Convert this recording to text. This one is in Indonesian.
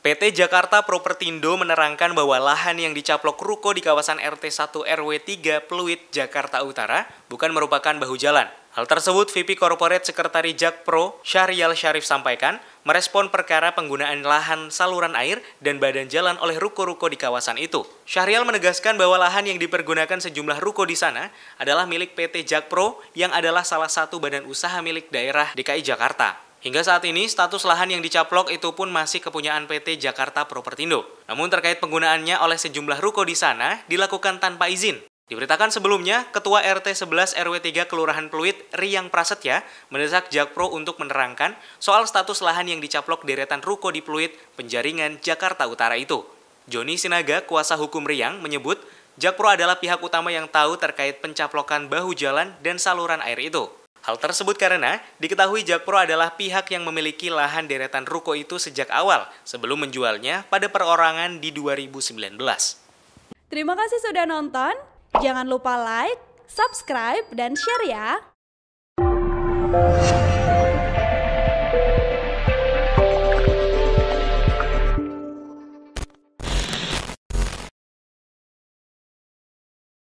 PT Jakarta Propertindo menerangkan bahwa lahan yang dicaplok ruko di kawasan RT 1 RW 3 Pluit, Jakarta Utara bukan merupakan bahu jalan. Hal tersebut VP Corporate Sekretari Jakpro Syahrial Syarif sampaikan merespon perkara penggunaan lahan saluran air dan badan jalan oleh ruko-ruko di kawasan itu. Syahrial menegaskan bahwa lahan yang dipergunakan sejumlah ruko di sana adalah milik PT Jakpro yang adalah salah satu badan usaha milik daerah DKI Jakarta. Hingga saat ini, status lahan yang dicaplok itu pun masih kepunyaan PT Jakarta Propertindo. Namun terkait penggunaannya oleh sejumlah ruko di sana dilakukan tanpa izin. Diberitakan sebelumnya, Ketua RT 11 RW 3 Kelurahan Pluit, Riang Prasetya, mendesak Jakpro untuk menerangkan soal status lahan yang dicaplok deretan ruko di Pluit, Penjaringan, Jakarta Utara itu. Joni Sinaga, kuasa hukum Riang, menyebut Jakpro adalah pihak utama yang tahu terkait pencaplokan bahu jalan dan saluran air itu. Hal tersebut karena diketahui Jakpro adalah pihak yang memiliki lahan deretan ruko itu sejak awal sebelum menjualnya pada perorangan di 2019. Terima kasih sudah nonton. Jangan lupa like, subscribe, dan share ya.